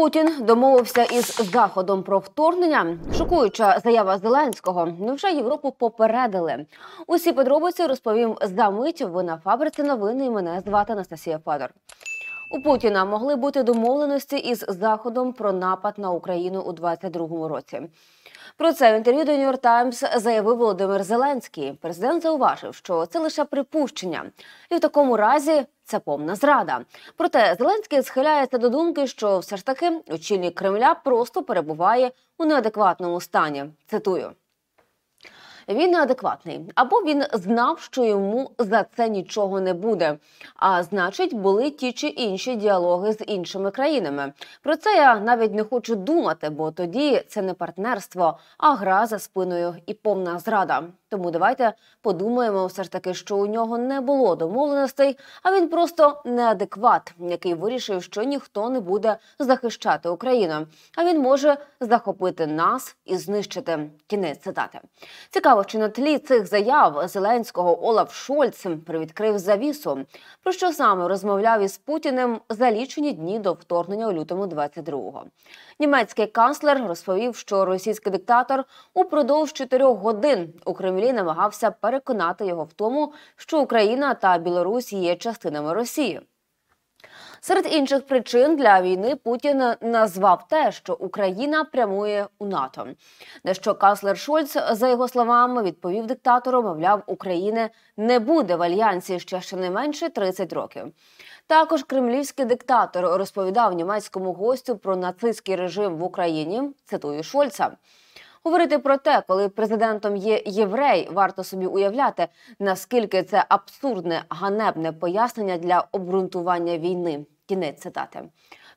Путін домовився із заходом про вторгнення. Шокуюча заява Зеленського. Невже Європу попередили? Усі подробиці розповім за мить. Ви на фабриці новини. і Мене звати Анастасія Федор. У Путіна могли бути домовленості із заходом про напад на Україну у 2022 році. Про це в інтерв'ю до Нью-Йорк Таймс заявив Володимир Зеленський. Президент зауважив, що це лише припущення, і в такому разі це повна зрада. Проте Зеленський схиляється до думки, що все ж таки очільник Кремля просто перебуває у неадекватному стані. Цитую. Він неадекватний, або він знав, що йому за це нічого не буде. А значить, були ті чи інші діалоги з іншими країнами. Про це я навіть не хочу думати, бо тоді це не партнерство, а гра за спиною і повна зрада. Тому давайте подумаємо все ж таки, що у нього не було домовленостей, а він просто неадекват, який вирішив, що ніхто не буде захищати Україну, а він може захопити нас і знищити. Кінець цитати. Цікаво, чи на тлі цих заяв Зеленського Олаф Шольц привідкрив завісу, про що саме розмовляв із Путіним за лічені дні до вторгнення у лютому 22-го. Німецький канцлер розповів, що російський диктатор упродовж чотирьох годин у Кремлі Кремлі намагався переконати його в тому, що Україна та Білорусь є частинами Росії. Серед інших причин для війни Путін назвав те, що Україна прямує у НАТО. На що Каслер Шольц, за його словами, відповів диктатору, мовляв, України не буде в альянсі ще щонайменше 30 років. Також кремлівський диктатор розповідав німецькому гостю про нацистський режим в Україні. Цитую Шольца. Говорити про те, коли президентом є єврей, варто собі уявляти, наскільки це абсурдне, ганебне пояснення для обґрунтування війни. Кінець цитати.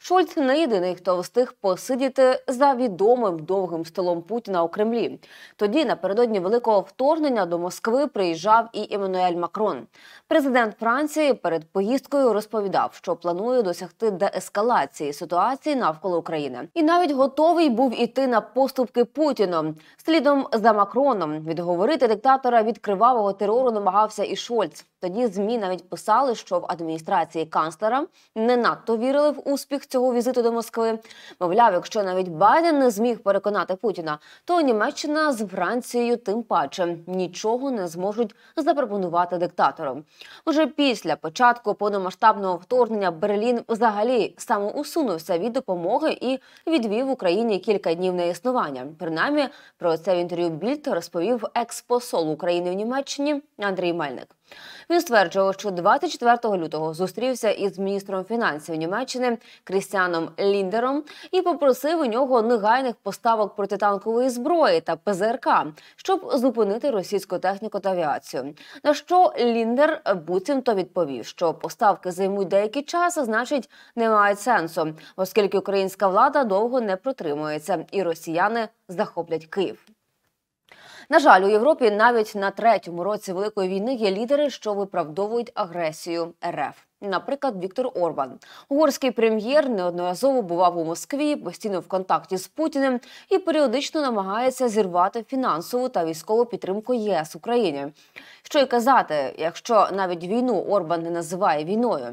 Шольц не єдиний, хто встиг посидіти за відомим довгим столом Путіна у Кремлі. Тоді напередодні великого вторгнення до Москви приїжджав і Еммануель Макрон. Президент Франції перед поїздкою розповідав, що планує досягти деескалації ситуації навколо України, і навіть готовий був іти на поступки Путіном Слідом за Макроном відговорити диктатора від кривавого терору намагався і Шольц. Тоді змі навіть писали, що в адміністрації канцлера не надто вірили в успіх цього візиту до Москви. Мовляв, якщо навіть Байден не зміг переконати Путіна, то Німеччина з Францією тим паче нічого не зможуть запропонувати диктатором. Уже після початку повномасштабного вторгнення Берлін взагалі самоусунувся від допомоги і відвів Україні кілька днів на існування. Принаймні, про це в інтерв'ю Більд розповів екс-посол України в Німеччині Андрій Мельник. Він стверджував, що 24 лютого зустрівся із міністром фінансів Німеччини Крістіаном Ліндером і попросив у нього негайних поставок протитанкової зброї та ПЗРК, щоб зупинити російську техніку та авіацію. На що Ліндер буцімто відповів, що поставки займуть деякий час, а значить не мають сенсу, оскільки українська влада довго не протримується, і росіяни захоплять Київ. На жаль, у Європі навіть на третьому році великої війни є лідери, що виправдовують агресію РФ наприклад, Віктор Орбан. Угорський прем'єр неодноразово бував у Москві, постійно в контакті з Путіним і періодично намагається зірвати фінансову та військову підтримку ЄС Україні. Що й казати, якщо навіть війну Орбан не називає війною,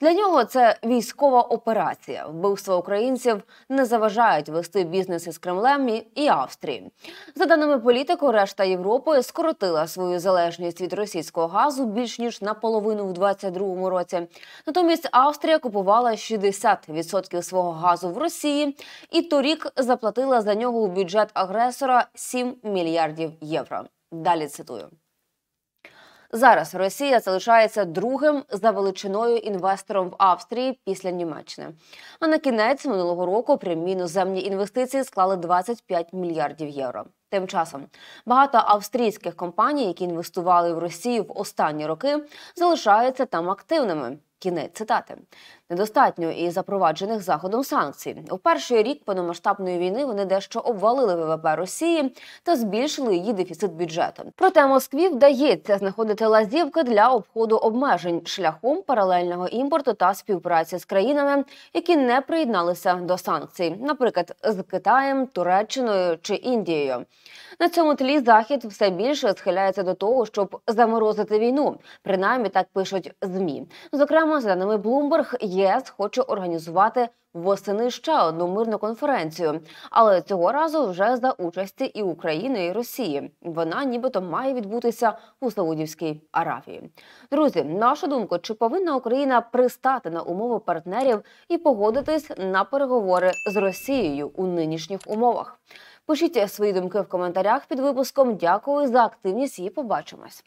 для нього це військова операція. Вбивства українців не заважають вести бізнес із Кремлем і Австрії. За даними політику, решта Європи скоротила свою залежність від російського газу більш ніж наполовину в 2022 році. Натомість Австрія купувала 60% свого газу в Росії, і торік заплатила за нього у бюджет агресора 7 мільярдів євро. Далі цитую. Зараз Росія залишається другим за величиною інвестором в Австрії після Німеччини. А на кінець минулого року прямі іноземні інвестиції склали 25 мільярдів євро. Тим часом багато австрійських компаній, які інвестували в Росію в останні роки, залишаються там активними. Кінець цитати недостатньо і запроваджених заходом санкцій у перший рік повномасштабної війни вони дещо обвалили ВВП Росії та збільшили її дефіцит бюджету. Проте Москві вдається знаходити лазівки для обходу обмежень шляхом паралельного імпорту та співпраці з країнами, які не приєдналися до санкцій, наприклад, з Китаєм, Туреччиною чи Індією. На цьому тлі захід все більше схиляється до того, щоб заморозити війну. Принаймні так пишуть змі. Зокрема, за даними Bloomberg, ЄС хоче організувати. Восени ще одну мирну конференцію, але цього разу вже за участі і України і Росії. Вона нібито має відбутися у Саудівській Аравії. Друзі, нашу думку, чи повинна Україна пристати на умови партнерів і погодитись на переговори з Росією у нинішніх умовах? Пишіть свої думки в коментарях під випуском. Дякую за активність і побачимось.